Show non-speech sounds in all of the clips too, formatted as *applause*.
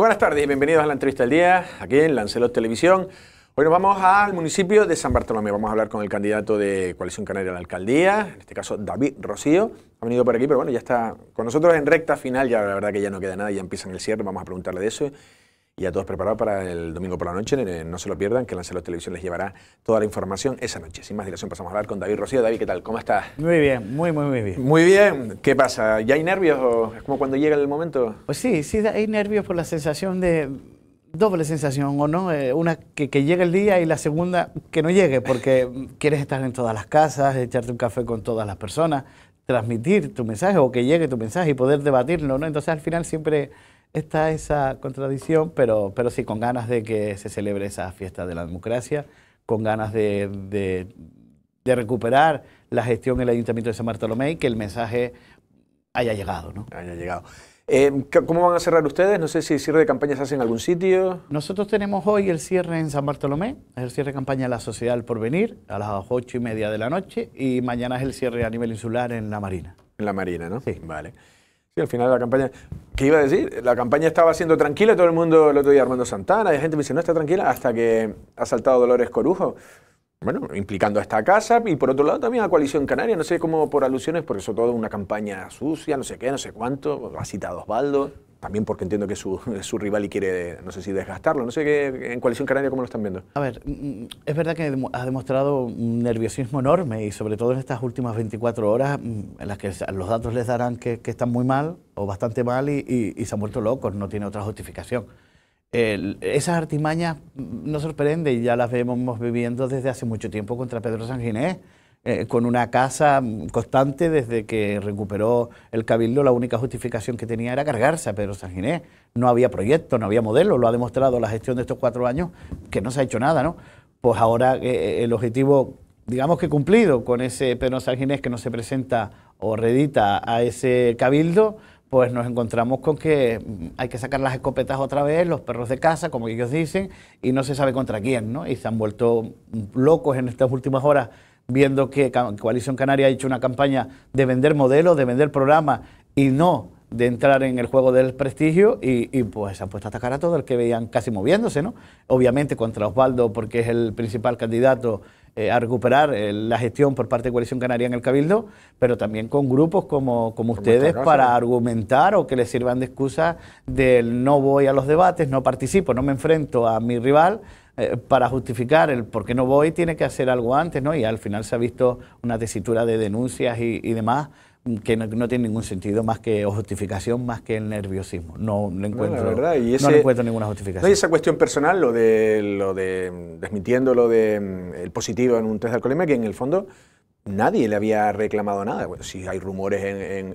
buenas tardes y bienvenidos a la entrevista del día aquí en Lancelot Televisión. Hoy nos vamos al municipio de San Bartolomé. Vamos a hablar con el candidato de Coalición Canaria a la alcaldía, en este caso David Rocío. Ha venido por aquí, pero bueno, ya está con nosotros en recta final. Ya la verdad que ya no queda nada, ya empiezan el cierre. Vamos a preguntarle de eso y a todos preparados para el domingo por la noche. Eh, no se lo pierdan, que la Televisión les llevará toda la información esa noche. Sin más dilación, pasamos a hablar con David Rocío. David, ¿qué tal? ¿Cómo estás? Muy bien, muy, muy, muy bien. Muy bien. ¿Qué pasa? ¿Ya hay nervios o es como cuando llega el momento? Pues sí, sí, hay nervios por la sensación de doble sensación, ¿o no? Eh, una que, que, llegue el día y la segunda que no llegue, porque *laughs* quieres estar en todas las casas, echarte un café con todas las personas, transmitir tu mensaje o que llegue tu mensaje y poder debatirlo, ¿no? Entonces al final siempre está esa contradicción, pero, pero sí, con ganas de que se celebre esa fiesta de la democracia, con ganas de, de, recuperar la gestión el Ayuntamiento de San Bartolomé y que el mensaje haya llegado. ¿no? Haya llegado. Eh, ¿Cómo van a cerrar ustedes? No sé si el cierre de campaña se hace en algún sitio. Nosotros tenemos hoy el cierre en San Bartolomé, es el cierre de campaña de la Sociedad del Porvenir a las ocho y media de la noche y mañana es el cierre a nivel insular en La Marina. En La Marina, ¿no? Sí. Vale al final de la campaña. ¿Qué iba a decir? La campaña estaba siendo tranquila, todo el mundo el otro día, Armando Santana, y la gente me dice, no está tranquila, hasta que ha saltado Dolores Corujo. Bueno, implicando a esta casa y por otro lado también a Coalición Canaria, no sé cómo por alusiones, por eso todo una campaña sucia, no sé qué, no sé cuánto, ha citado Osvaldo también porque entiendo que es *laughs* su, rival y quiere, no sé si desgastarlo, no sé qué, en Coalición Canaria cómo lo están viendo. A ver, mm, mm, es verdad que ha demostrado un nerviosismo enorme y sobre todo en estas últimas 24 horas mm, en las que los datos les darán que, están muy mal o bastante mal y, se han vuelto locos, no tiene otra justificación. esas artimañas nos sorprenden, ya las vemos viviendo desde hace mucho tiempo contra Pedro Sanginés. Eh, con una casa constante desde que recuperó el Cabildo, la única justificación que tenía era cargarse a Pedro Sanginés. No había proyecto, no había modelo, lo ha demostrado la gestión de estos cuatro años, que no se ha hecho nada, ¿no? Pues ahora eh, eh, el objetivo, digamos que cumplido con ese Pedro Sanginés que no se presenta o redita a ese Cabildo, pues nos encontramos con que mm, hay que sacar las escopetas otra vez, los perros de casa, como ellos dicen, y no se sabe contra quién, ¿no? Y se han vuelto locos en estas últimas horas viendo que Coalición Canaria ha hecho una campaña de vender modelos, de vender programas y no de entrar en el juego del prestigio y, pues ha puesto a atacar a todo el que veían casi moviéndose, ¿no? Obviamente contra Osvaldo porque es el principal candidato eh, a recuperar eh, la gestión por parte de Coalición Canaria en el Cabildo, pero también con grupos como, ustedes para argumentar o que les sirvan de excusa del no voy a los debates, no participo, no me enfrento a mi rival. Eh, para justificar el por qué no voy, tiene que hacer algo antes, ¿no? Y al final se ha visto una tesitura de denuncias y demás que no, tiene ningún sentido más que o justificación más que el nerviosismo. No, lo encuentro, verdad, y ese, no encuentro ninguna justificación. esa cuestión personal, lo de, lo de mm, desmintiendo lo de mm, positivo en un test de alcoholemia, que en el fondo nadie le había reclamado nada. si hay rumores en,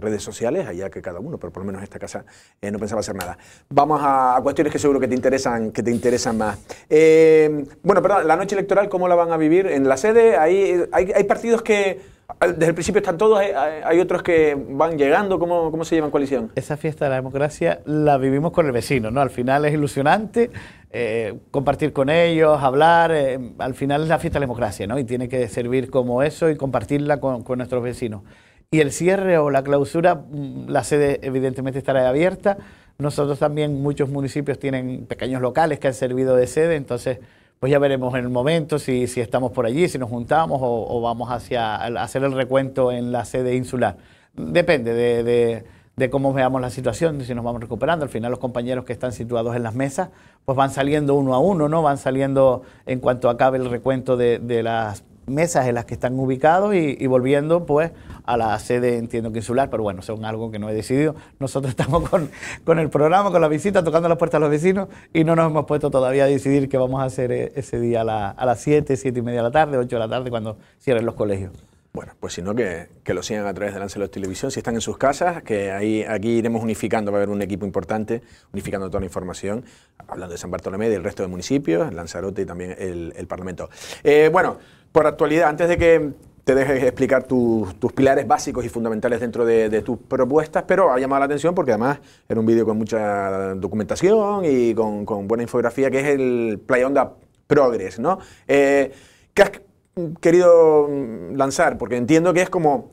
redes sociales, allá que cada uno, pero por lo menos esta casa eh, no pensaba hacer nada. Vamos a, cuestiones que seguro que te interesan, que te interesan más. Eh, bueno, perdón, la noche electoral, ¿cómo la van a vivir? En la sede, eh, hay partidos que desde el principio están todos, eh, hay otros que van llegando, ¿cómo, se llevan coalición? Esa fiesta de la democracia la vivimos con el vecino, ¿no? Al final es ilusionante eh, compartir con ellos, hablar, eh, al final es la fiesta de la democracia, ¿no? Y tiene que servir como eso y compartirla con nuestros vecinos. Y el cierre o la clausura, mm, la sede evidentemente estará abierta. Nosotros también, muchos municipios tienen pequeños locales que han servido de sede, entonces pues ya veremos en el momento si, si estamos por allí, si nos juntamos o, vamos hacia hacer el recuento en la sede insular. Depende de, cómo veamos la situación, si nos vamos recuperando. Al final los compañeros que están situados en las mesas, pues van saliendo uno a uno, ¿no? Van saliendo en cuanto acabe el recuento de, de las mesas en las que están ubicados y, volviendo pues a la sede, entiendo que insular, pero bueno, son algo que no he decidido. Nosotros *laughs* estamos con, el programa, con la visita, tocando las puertas a los vecinos y no nos hemos puesto todavía a decidir qué vamos a hacer eh, ese día a, las 7, 7 y media de la tarde, 8 de la tarde, cuando cierren los colegios. Bueno, pues si no, que, lo sigan a través de Lancelot Televisión. Si están en sus casas, que ahí, aquí iremos unificando, va a haber un equipo importante, unificando toda la información, hablando de San Bartolomé, y del resto de municipios, Lanzarote y también el, Parlamento. Eh, bueno. Por actualidad, antes de que te dejes explicar tus pilares básicos y fundamentales dentro de, tus propuestas, pero ha llamado la atención porque además era un vídeo con mucha documentación y con, buena infografía, que es el Playonda Progress, ¿no? Eh, ¿Qué has querido lanzar? Porque entiendo que es como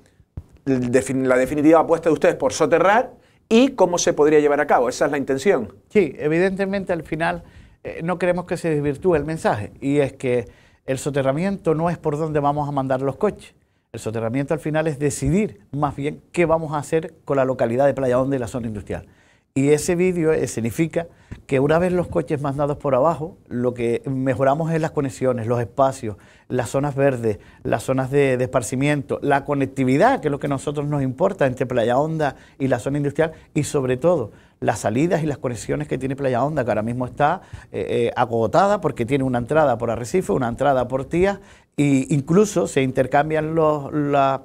la definitiva apuesta de ustedes por soterrar y cómo se podría llevar a cabo. Esa es la intención. Sí, evidentemente al final eh, no queremos que se desvirtúe el mensaje y es que el soterramiento no es por dónde vamos a mandar los coches. El soterramiento al final es decidir más bien qué vamos a hacer con la localidad de Playa Onda y la zona industrial. Y ese vídeo eh, significa que una vez los coches mandados por abajo, lo que mejoramos es las conexiones, los espacios, las zonas verdes, las zonas de, esparcimiento, la conectividad, que es lo que a nosotros nos importa entre Playa Onda y la zona industrial, y sobre todo las salidas y las conexiones que tiene Playa Honda, que ahora mismo está acogotada... Eh, eh, agotada porque tiene una entrada por Arrecife, una entrada por Tías, e incluso se intercambian la,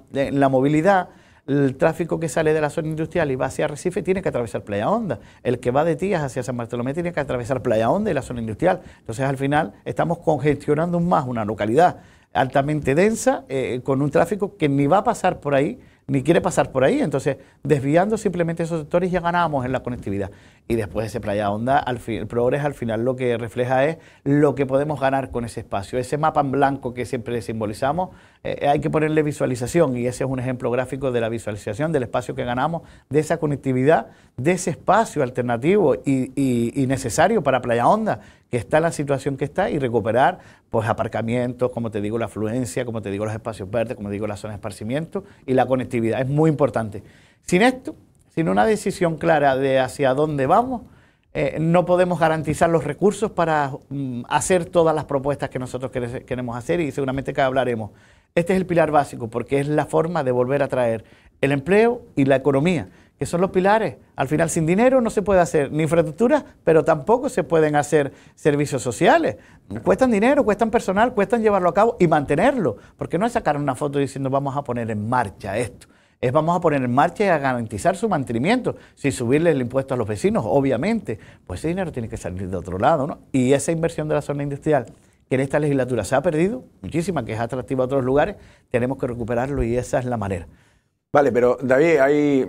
movilidad el tráfico que sale de la zona industrial y va hacia Arrecife... tiene que atravesar Playa Onda... El que va de Tías hacia San Bartolomé tiene que atravesar Playa Honda y la zona industrial. Entonces, al final, estamos congestionando más una localidad altamente densa eh, con un tráfico que ni va a pasar por ahí ni quiere pasar por ahí. Entonces, desviando simplemente esos sectores ya ganamos en la conectividad. Y después de ese playa onda, al el PROGRES al final lo que refleja es lo que podemos ganar con ese espacio. Ese mapa en blanco que siempre simbolizamos eh, hay que ponerle visualización y ese es un ejemplo gráfico de la visualización del espacio que ganamos, de esa conectividad, de ese espacio alternativo y, necesario para Playa Honda, que está la situación que está y recuperar pues aparcamientos, como te digo, la afluencia, como te digo, los espacios verdes, como te digo, las zonas de esparcimiento y la conectividad. Es muy importante. Sin esto, sin una decisión clara de hacia dónde vamos, eh, no podemos garantizar los recursos para mm, hacer todas las propuestas que nosotros queremos hacer y seguramente que hablaremos este es el pilar básico porque es la forma de volver a traer el empleo y la economía, que son los pilares. Al final, sin dinero no se puede hacer ni infraestructura, pero tampoco se pueden hacer servicios sociales. Cuestan dinero, cuestan personal, cuestan llevarlo a cabo y mantenerlo, porque no es sacar una foto diciendo vamos a poner en marcha esto es vamos a poner en marcha y a garantizar su mantenimiento, sin subirle el impuesto a los vecinos, obviamente. Pues ese dinero tiene que salir de otro lado, ¿no? Y esa inversión de la zona industrial que en esta legislatura se ha perdido, muchísima, que es atractiva a otros lugares, tenemos que recuperarlo y esa es la manera. Vale, pero David, hay,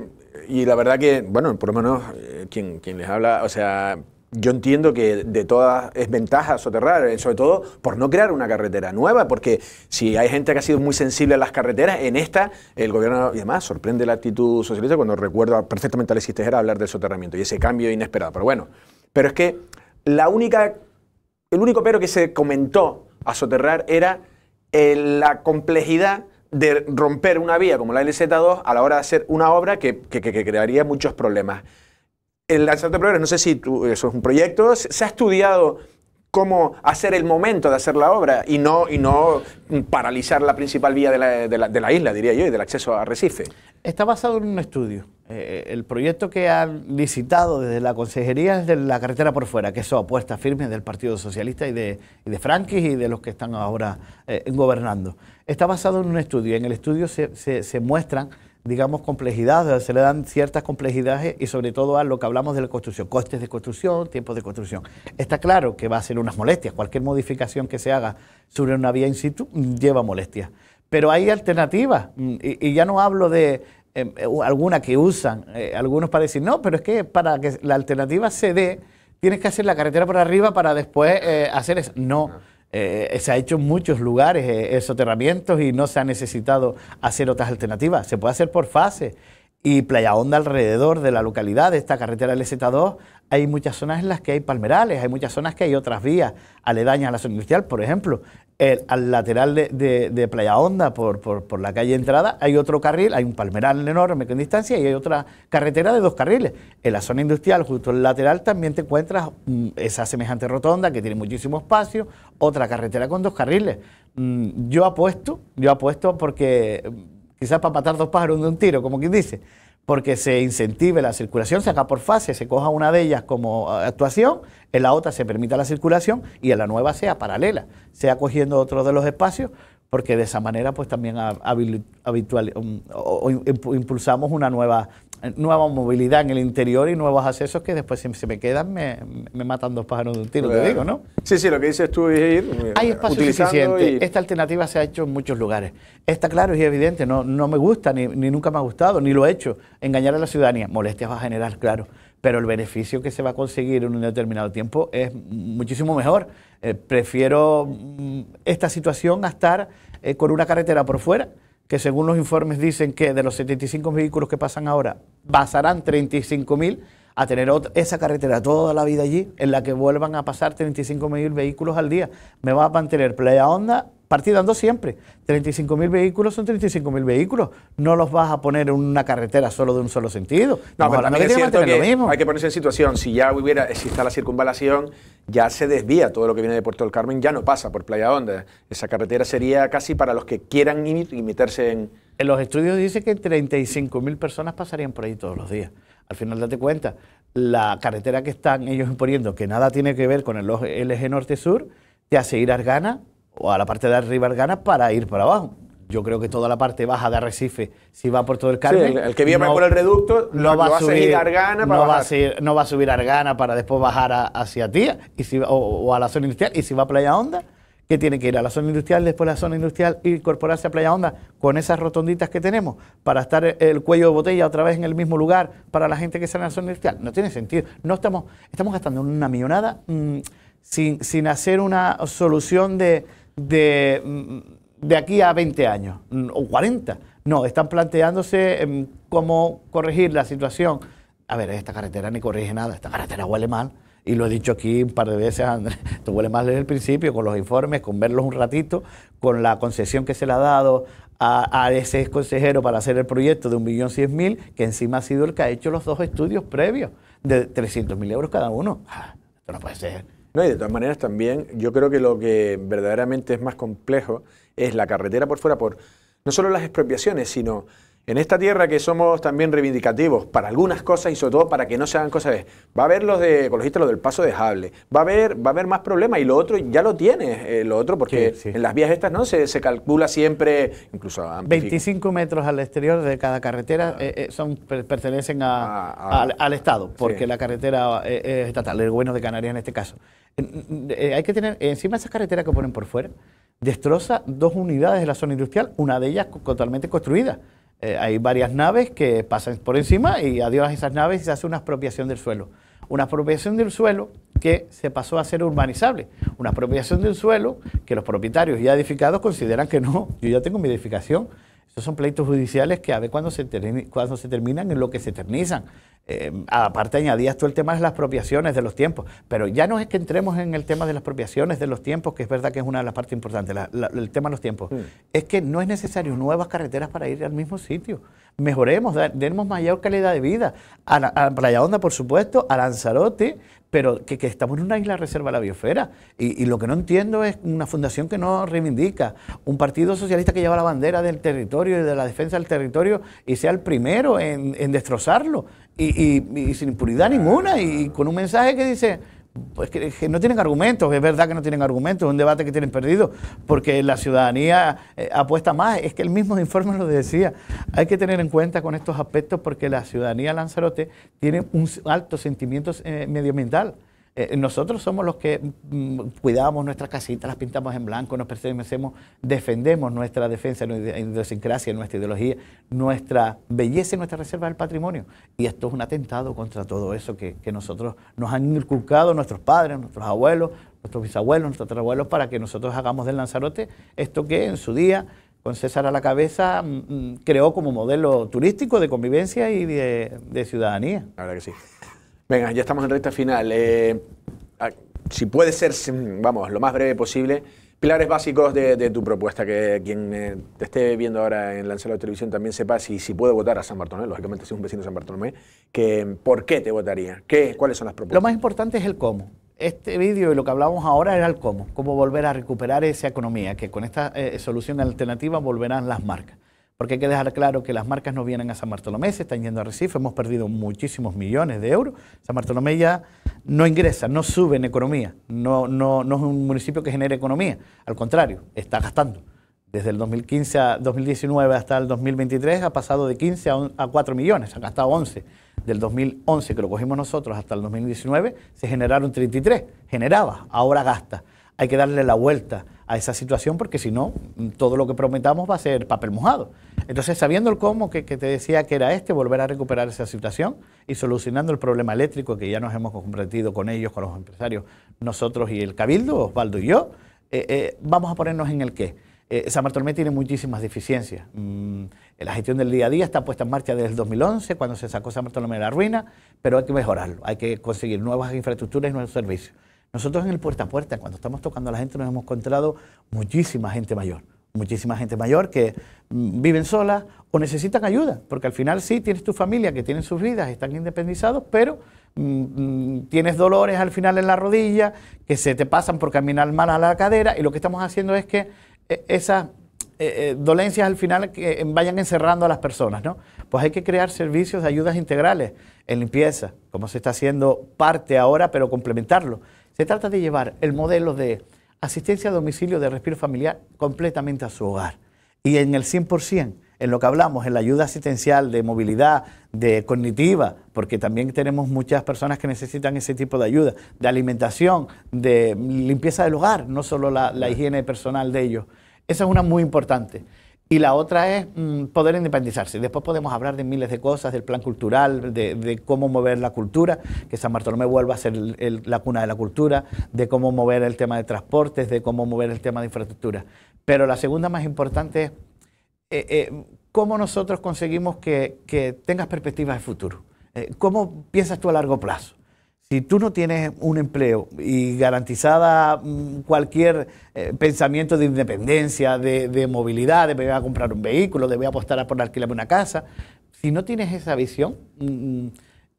y la verdad que, bueno, por lo menos eh, quien, quien les habla, o sea, yo entiendo que de todas es ventaja soterrar, eh, sobre todo por no crear una carretera nueva, porque si hay gente que ha sido muy sensible a las carreteras, en esta el gobierno, y además sorprende la actitud socialista cuando recuerdo perfectamente a Alexis Tejera hablar del soterramiento y ese cambio inesperado. Pero bueno, pero es que la única el único pero que se comentó a soterrar era eh, la complejidad de romper una vía como la LZ2 a la hora de hacer una obra que, que, crearía muchos problemas. El lanzamiento de Progres, no sé si tú, eso es un proyecto, se ha estudiado cómo hacer el momento de hacer la obra y no, y no paralizar la principal vía de la, de la isla, diría yo, y del acceso a Recife. Está basado en un estudio. Eh, eh, el proyecto que han licitado desde la consejería es de la carretera por fuera, que eso apuesta firme del Partido Socialista y de, y Frankis y de los que están ahora eh, gobernando. Está basado en un estudio. En el estudio se, se, muestran, digamos, complejidades, se le dan ciertas complejidades y sobre todo a lo que hablamos de la construcción, costes de construcción, tiempos de construcción. Está claro que va a ser unas molestias. Cualquier modificación que se haga sobre una vía in situ lleva molestias pero hay alternativas. Mm, y, ya no hablo de, Em, eh, alguna que usan eh, algunos para decir, no, pero es que para que la alternativa se dé, tienes que hacer la carretera por arriba para después eh, hacer eso. No. se ha hecho en muchos lugares esos soterramientos y no se ha necesitado hacer otras alternativas. Se puede hacer por fases y Playa Honda alrededor de la localidad, de esta carretera LZ2, hay muchas zonas en las que hay palmerales, hay muchas zonas que hay otras vías aledañas a la zona industrial, por ejemplo, al lateral de, Playa Honda por, por, la calle entrada hay otro carril, hay un palmeral enorme con distancia y hay otra carretera de dos carriles. En la zona industrial, justo el lateral, también te encuentras mm, esa semejante rotonda que tiene muchísimo espacio, otra carretera con dos carriles. Mm, yo apuesto, yo apuesto porque quizás para matar dos pájaros de un tiro, como quien dice, porque se incentive la circulación, se haga por fase, se coja una de ellas como eh, actuación, en la otra se permita la circulación y en la nueva sea paralela, sea cogiendo otro de los espacios, porque de esa manera pues también mm, impulsamos una nueva nueva movilidad en el interior y nuevos accesos que después si se me quedan me, matan dos pájaros de un tiro, te digo, ¿no? Sí, sí, lo que dices tú es ir eh, Hay espacio suficiente. Esta alternativa se ha hecho en muchos lugares. Está claro y evidente, no, no me gusta, ni, ni nunca me ha gustado, ni lo he hecho. Engañar a la ciudadanía, molestias va a generar, claro pero el beneficio que se va a conseguir en un determinado tiempo es muchísimo mejor. Eh, prefiero mm, esta situación a estar eh, con una carretera por fuera que según los informes dicen que de los 75 vehículos que pasan ahora, pasarán 35 mil a tener esa carretera toda la vida allí, en la que vuelvan a pasar 35.000 vehículos al día. Me va a mantener Playa Onda partidando siempre. 35.000 vehículos son 35.000 vehículos. No los vas a poner en una carretera solo de un solo sentido. No, pero también es mismo. hay que ponerse en situación. Si ya hubiera, exista la circunvalación, ya se desvía todo lo que viene de Puerto del Carmen, ya no pasa por Playa Onda Esa carretera sería casi para los que quieran ir meterse en... En los estudios dice que 35.000 personas pasarían por ahí todos los días. Al final, date cuenta, la carretera que están ellos imponiendo, que nada tiene que ver con el eje Norte-Sur, te hace ir a Argana o a la parte de arriba Argana para ir para abajo. Yo creo que toda la parte baja de Arrecife, si va por todo el Carmen... el, que viene por el reducto no va, a subir a Argana para no Va a subir para después bajar hacia Tía y si, o, a la zona industrial. Y si va a Playa Honda, que tiene que ir a la zona industrial, después a la zona industrial e incorporarse a Playa Honda con esas rotonditas que tenemos para estar el cuello de botella otra vez en el mismo lugar para la gente que sale a la zona industrial. No tiene sentido. No estamos, estamos gastando una millonada mm, sin, sin, hacer una solución de, de, mm, aquí a 20 años mm, o 40. No, están planteándose em, cómo corregir la situación. A ver, esta carretera ni corrige nada, esta carretera huele mal y lo he dicho aquí un par de veces, Andrés, *laughs* te huele más desde el principio, con los informes, con verlos un ratito, con la concesión que se le ha dado a, a ese consejero para hacer el proyecto de 1.100.000, que encima ha sido el que ha hecho los dos estudios previos, de 300.000 euros cada uno. Ah, esto no puede ser. No, y de todas maneras también, yo creo que lo que verdaderamente es más complejo es la carretera por fuera, por no solo las expropiaciones, sino en esta tierra que somos también reivindicativos para algunas cosas y sobre todo para que no se hagan cosas va a haber los de ecologistas los del paso de Jable, va a haber, va a haber más problemas y lo otro ya lo tiene, eh, lo otro porque en las vías estas no se, calcula siempre, incluso 25 metros al exterior de cada carretera ah. eh, eh, son pertenecen ah, ah. al, Estado, porque la carretera es estatal, el bueno de Canarias en este caso. hay que tener encima esas carreteras que ponen por fuera destroza dos unidades de la zona industrial, una de ellas totalmente construida. Eh, hay varias naves que pasan por encima y adiós a esas naves y se hace una expropiación del suelo. Una expropiación del suelo que se pasó a ser urbanizable. Una expropiación del suelo que los propietarios ya edificados consideran que no, yo ya tengo mi edificación, esos son pleitos judiciales que a ver cuando se, cuando se terminan en lo que se eternizan. Eh, aparte añadías tú el tema de las apropiaciones de los tiempos, pero ya no es que entremos en el tema de las apropiaciones de los tiempos, que es verdad que es una de las partes importantes, el tema de los tiempos, es que no es necesario nuevas carreteras para ir al mismo sitio. Mejoremos, demos mayor calidad de vida a, a Playa Honda, por supuesto, a Lanzarote, pero que, estamos en una isla reserva de la biosfera. Y, lo que no entiendo es una fundación que no reivindica, un partido socialista que lleva la bandera del territorio y de la defensa del territorio y sea el primero en, destrozarlo, y, y, sin impunidad ninguna, y con un mensaje que dice, pues, que, no tienen argumentos, es verdad que no tienen argumentos, es un debate que tienen perdido, porque la ciudadanía eh, apuesta más, es que el mismo *laughs* informe lo decía, hay que tener en cuenta con estos aspectos porque la ciudadanía lanzarote tiene un alto sentimiento eh, medioambiental. Eh, nosotros somos los que mm, cuidamos nuestras casitas, las pintamos en blanco, nos pertenecemos, defendemos nuestra defensa, nuestra idiosincrasia, nuestra ideología, nuestra belleza y nuestra reserva del patrimonio. Y esto es un atentado contra todo eso que, nosotros nos han inculcado nuestros padres, nuestros abuelos, nuestros bisabuelos, nuestros tatarabuelos, para que nosotros hagamos del Lanzarote esto que en su día con César a la cabeza, mm, mm, creó como modelo turístico de convivencia y de, ciudadanía. La que sí. Venga, ya estamos en recta final. Eh, ah, si puede ser, vamos, lo más breve posible, pilares básicos de, tu propuesta, que quien eh, te esté viendo ahora en Lancelot Televisión también sepa si, si puede votar a San Bartolomé, lógicamente si es un vecino de San Bartolomé, que por qué te votaría, qué, cuáles son las propuestas. Lo más importante es el cómo. Este vídeo y lo que hablamos ahora era el cómo, cómo volver a recuperar esa economía, que con esta eh, solución alternativa volverán las marcas porque hay que dejar claro que las marcas no vienen a San Bartolomé, se están yendo a Recife, hemos perdido muchísimos millones de euros. San Bartolomé ya no ingresa, no sube en economía, no, no, no es un municipio que genere economía, al contrario, está gastando. Desde el 2015 a 2019 hasta el 2023 ha pasado de 15 a, a 4 millones, ha gastado 11. Del 2011 que lo cogimos nosotros hasta el 2019 se generaron 33, generaba, ahora gasta. Hay que darle la vuelta a esa situación porque si no, todo lo que prometamos va a ser papel mojado. Entonces, sabiendo el cómo que, te decía que era este, volver a recuperar esa situación y solucionando el problema eléctrico que ya nos hemos comprometido con ellos, con los empresarios, nosotros y el Cabildo, Osvaldo y yo, eh, eh, vamos a ponernos en el qué. Eh, San Bartolomé tiene muchísimas deficiencias. Mm, la gestión del día a día está puesta en marcha desde el 2011, cuando se sacó San Bartolomé de la ruina, pero hay que mejorarlo, hay que conseguir nuevas infraestructuras y nuevos servicios. Nosotros en el puerta a puerta, cuando estamos tocando a la gente, nos hemos encontrado muchísima gente mayor. Muchísima gente mayor que mm, viven solas o necesitan ayuda, porque al final sí tienes tu familia que tienen sus vidas, están independizados, pero mm, mm, tienes dolores al final en la rodilla, que se te pasan por caminar mal a la cadera, y lo que estamos haciendo es que eh, esas eh, eh, dolencias al final vayan encerrando a las personas, ¿no? Pues hay que crear servicios de ayudas integrales en limpieza, como se está haciendo parte ahora, pero complementarlo se trata de llevar el modelo de asistencia a domicilio de respiro familiar completamente a su hogar. Y en el 100%, en lo que hablamos, en la ayuda asistencial, de movilidad, de cognitiva, porque también tenemos muchas personas que necesitan ese tipo de ayuda, de alimentación, de limpieza del hogar, no solo la, higiene personal de ellos. Esa es una muy importante y la otra es mm, poder independizarse. Después podemos hablar de miles de cosas, del plan cultural, de, cómo mover la cultura, que San Bartolomé vuelva a ser la cuna de la cultura, de cómo mover el tema de transportes, de cómo mover el tema de infraestructura. Pero la segunda más importante es eh, eh, cómo nosotros conseguimos que, tengas perspectivas de futuro. Eh, ¿Cómo piensas tú a largo plazo? Si tú no tienes un empleo y garantizada mm, cualquier eh, pensamiento de independencia, de, movilidad, de voy a comprar un vehículo, de voy a apostar a por alquilarme una casa, si no tienes esa visión, mm, mm,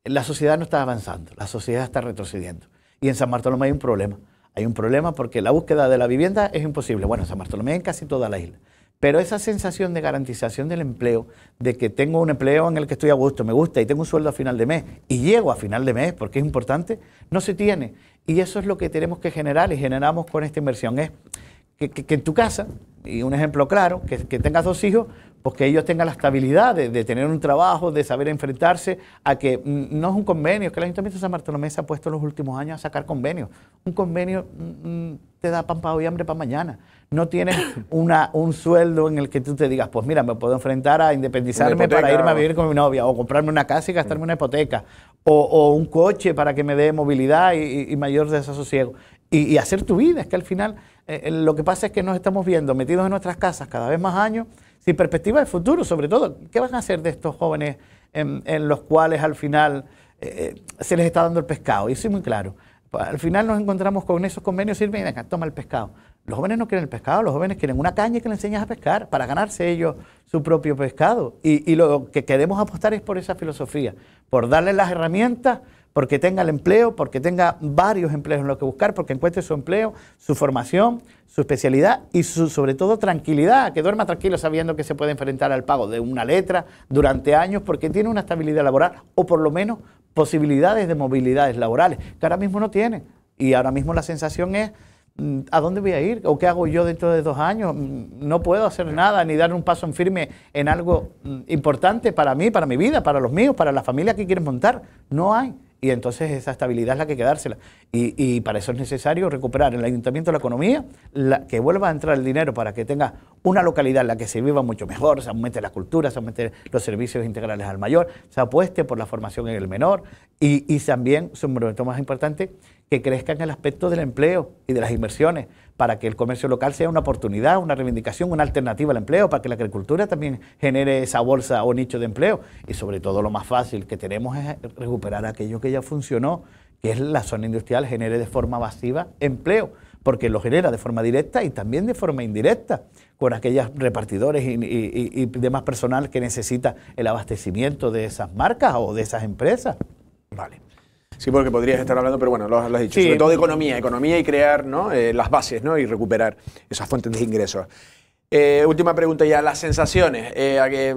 la sociedad no está avanzando, la sociedad está retrocediendo. Y en San Bartolomé hay un problema. Hay un problema porque la búsqueda de la vivienda es imposible. Bueno, en San Bartolomé en casi toda la isla. Pero esa sensación de garantización del empleo, de que tengo un empleo en el que estoy a gusto, me gusta y tengo un sueldo a final de mes y llego a final de mes porque es importante, no se tiene. Y eso es lo que tenemos que generar y generamos con esta inversión. Es que, en tu casa, y un ejemplo claro, que, tengas dos hijos, pues que ellos tengan la estabilidad de, tener un trabajo, de saber enfrentarse a que mm, no es un convenio, que el Ayuntamiento de San Bartolomé se ha puesto en los últimos años a sacar convenios. Un convenio mm, mm, te da pan para hoy, hambre para mañana. No tienes *coughs* una, un sueldo en el que tú te digas, pues mira, me puedo enfrentar a independizarme para irme a vivir con mi novia, o comprarme una casa y gastarme una hipoteca, o, un coche para que me dé movilidad y, mayor desasosiego. Y, y hacer tu vida, es que al final eh, eh, lo que pasa es que nos estamos viendo metidos en nuestras casas cada vez más años, sin perspectiva de futuro, sobre todo. ¿Qué van a hacer de estos jóvenes en, los cuales al final eh, se les está dando el pescado? Y soy muy claro. Al final nos encontramos con esos convenios y dicen, venga, toma el pescado. Los jóvenes no quieren el pescado, los jóvenes quieren una caña que le enseñes a pescar para ganarse ellos su propio pescado. Y, lo que queremos apostar es por esa filosofía, por darle las herramientas, porque tenga el empleo, porque tenga varios empleos en los que buscar, porque encuentre su empleo, su formación, su especialidad y su, sobre todo tranquilidad, que duerma tranquilo sabiendo que se puede enfrentar al pago de una letra durante años, porque tiene una estabilidad laboral o por lo menos posibilidades de movilidades laborales, que ahora mismo no tiene. Y ahora mismo la sensación es ¿a dónde voy a ir? ¿O qué hago yo dentro de dos años? No puedo hacer nada ni dar un paso en firme en algo mm, importante para mí, para mi vida, para los míos, para la familia que quieren montar. No hay. Y entonces esa estabilidad es la que quedársela. Y, para eso es necesario recuperar el ayuntamiento la economía, la, que vuelva a entrar el dinero para que tenga una localidad en la que se viva mucho mejor, se aumente la cultura, se aumente los servicios integrales al mayor, se apueste por la formación en el menor y, y también, sobre todo más importante, que crezca en el aspecto del empleo y de las inversiones, para que el comercio local sea una oportunidad, una reivindicación, una alternativa al empleo, para que la agricultura también genere esa bolsa o nicho de empleo. Y sobre todo lo más fácil que tenemos es recuperar aquello que ya funcionó que es la zona industrial, genere de forma masiva empleo, porque lo genera de forma directa y también de forma indirecta, con aquellos repartidores y, demás personal que necesita el abastecimiento de esas marcas o de esas empresas. Vale. Sí, porque podrías estar hablando, pero bueno, lo, has dicho. Sobre todo de economía, economía y crear eh, las bases ¿no? y recuperar esas fuentes de ingresos. Eh, última pregunta ya, las sensaciones. Eh,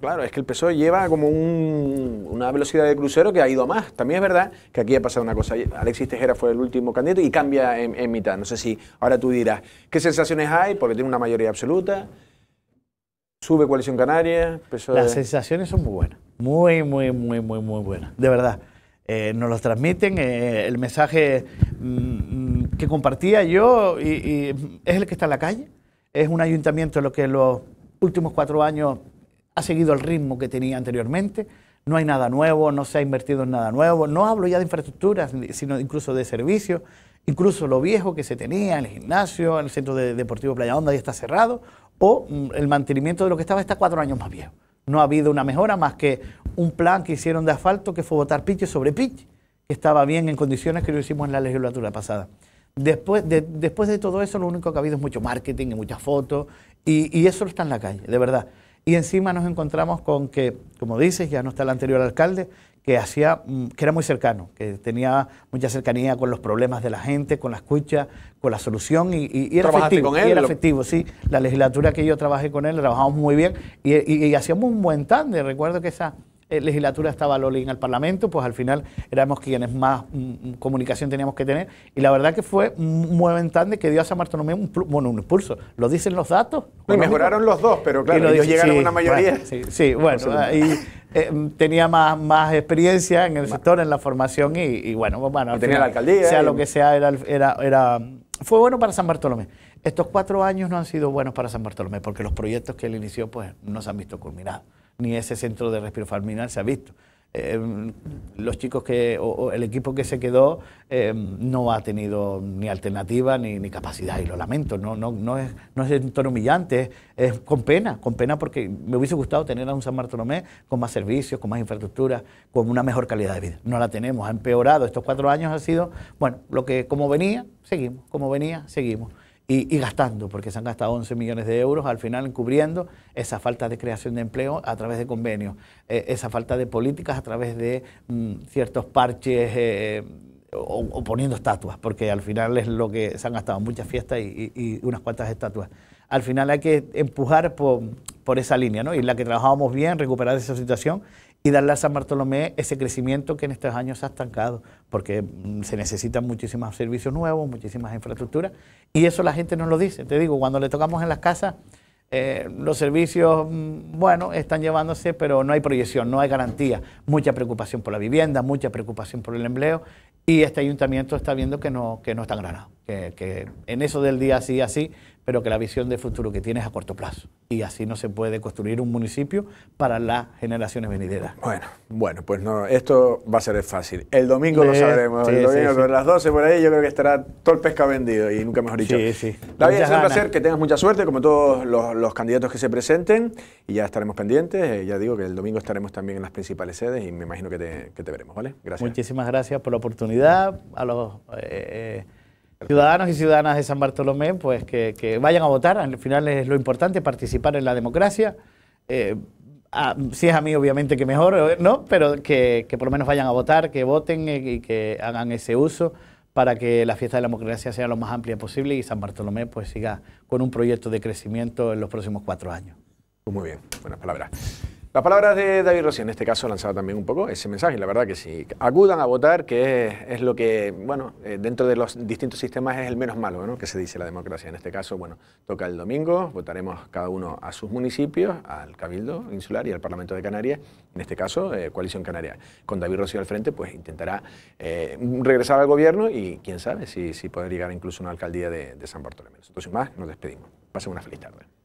claro, es que el PSOE lleva como un, una velocidad de crucero que ha ido más. También es verdad que aquí ha pasado una cosa. Alexis Tejera fue el último candidato y cambia en, mitad. No sé si ahora tú dirás, ¿qué sensaciones hay? Porque tiene una mayoría absoluta. Sube Coalición Canaria. Las sensaciones son muy buenas. Muy, muy, muy, muy, muy buenas. De verdad. Eh, nos los transmiten. Eh, el mensaje mm, mm, que compartía yo y, es el que está en la calle. Es un ayuntamiento en lo que los últimos cuatro años ha seguido el ritmo que tenía anteriormente no hay nada nuevo, no se ha invertido en nada nuevo. No hablo ya de infraestructuras, sino incluso de servicios, incluso lo viejo que se tenía, el gimnasio, el centro de deportivo Playa Onda ya está cerrado, o mm, el mantenimiento de lo que estaba está cuatro años más viejo. No ha habido una mejora más que un plan que hicieron de asfalto que fue votar piche sobre piche, que estaba bien en condiciones que lo hicimos en la legislatura pasada. Después de, después de todo eso, lo único que ha habido es mucho marketing y muchas fotos, y, y eso está en la calle, de verdad. Y encima nos encontramos con que, como dices, ya no está el anterior alcalde, que, hacía, mm, que era muy cercano, que tenía mucha cercanía con los problemas de la gente, con la escucha, con la solución y, era efectivo. Con era efectivo, sí. La legislatura que yo trabajé con él, trabajamos muy bien y, hacíamos un buen tándem. Recuerdo que esa eh, legislatura estaba Loli en el Parlamento, pues al final éramos quienes más mm, mm, comunicación teníamos que tener. Y la verdad que fue un moventante que dio a San Bartolomé un, bueno, un impulso. Lo dicen los datos. Y mejoraron los dos, pero claro, llegaron a una mayoría. sí, bueno, y eh, tenía más, experiencia en el sector, en la formación y, bueno, pues bueno. tenía la alcaldía. Sea lo que sea, era, era, era, fue bueno para San Bartolomé. Estos cuatro años no han sido buenos para San Bartolomé porque los proyectos que él inició pues no se han visto culminados ni ese centro de familiar se ha visto. Eh, los chicos que, o, el equipo que se quedó eh, no ha tenido ni alternativa ni, capacidad, y lo lamento, no, no, no, es, no tono humillante, es, con pena, con pena porque me hubiese gustado tener a un San Bartolomé con más servicios, con más infraestructura, con una mejor calidad de vida. No la tenemos, ha empeorado, estos cuatro años ha sido, bueno, lo que como venía, seguimos, como venía, seguimos y, gastando, porque se han gastado 11 millones de euros al final cubriendo esa falta de creación de empleo a través de convenios, eh, esa falta de políticas a través de mm, ciertos parches eh, o, poniendo estatuas, porque al final es lo que se han gastado, muchas fiestas y, unas cuantas estatuas. Al final hay que empujar por, por, esa línea, ¿no? Y la que trabajábamos bien, recuperar esa situación y darle a San Bartolomé ese crecimiento que en estos años ha estancado, porque mm, se necesitan muchísimos servicios nuevos, muchísimas infraestructuras, y eso la gente nos lo dice. Te digo, cuando le tocamos en las casas, eh, los servicios, mm, bueno, están llevándose, pero no hay proyección, no hay garantía. Mucha preocupación por la vivienda, mucha preocupación por el empleo, y este ayuntamiento está viendo que no, que no está en que, que en eso del día así, así, pero que la visión de futuro que tienes es a corto plazo. Y así no se puede construir un municipio para las generaciones venideras. Bueno, bueno, pues no, esto va a ser fácil. El domingo lo sabremos. el domingo a las 12 por ahí yo creo que estará todo el pesca vendido y nunca mejor dicho. Sí, sí. David, es un placer, que tengas mucha suerte como todos los, candidatos que se presenten y ya estaremos pendientes. Eh, ya digo que el domingo estaremos también en las principales sedes y me imagino que te, que te veremos, ¿vale? Gracias. Muchísimas gracias por la oportunidad, a los... Eh, eh, ciudadanos y ciudadanas de San Bartolomé, pues que, vayan a votar, al final es lo importante, participar en la democracia. Eh, si es a mí, obviamente que mejor, eh, ¿no? Pero que, que por lo menos vayan a votar, que voten eh, y que hagan ese uso para que la fiesta de la democracia sea lo más amplia posible y San Bartolomé pues siga con un proyecto de crecimiento en los próximos cuatro años. Muy bien, buenas palabras. Las palabras de David Rossi en este caso lanzaba también un poco ese mensaje. La verdad que si acudan a votar, que es, lo que, bueno, eh, dentro de los distintos sistemas es el menos malo, ¿no? Que se dice la democracia. En este caso, bueno, toca el domingo, votaremos cada uno a sus municipios, al Cabildo Insular y al Parlamento de Canarias, en este caso, eh, Coalición Canaria. Con David Rossi al frente, pues intentará eh, regresar al gobierno y quién sabe si, si poder llegar incluso a una alcaldía de, San Bartolomé. Entonces, sin más, nos despedimos. Pasen una feliz tarde.